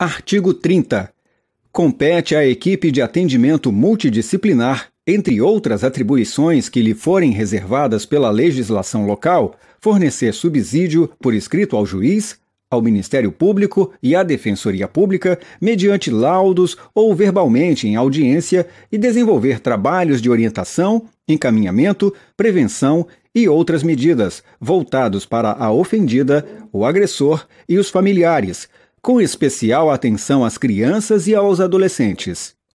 Artigo 30. Compete à equipe de atendimento multidisciplinar, entre outras atribuições que lhe forem reservadas pela legislação local, fornecer subsídio por escrito ao juiz, ao Ministério Público e à Defensoria Pública, mediante laudos ou verbalmente em audiência, e desenvolver trabalhos de orientação, encaminhamento, prevenção e outras medidas voltados para a ofendida, o agressor e os familiares, com especial atenção às crianças e aos adolescentes.